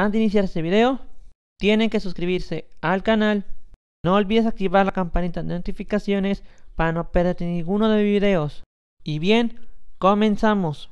Antes de iniciar este video, tienen que suscribirse al canal. No olvides activar la campanita de notificaciones para no perderte ninguno de mis videos. Y bien, comenzamos.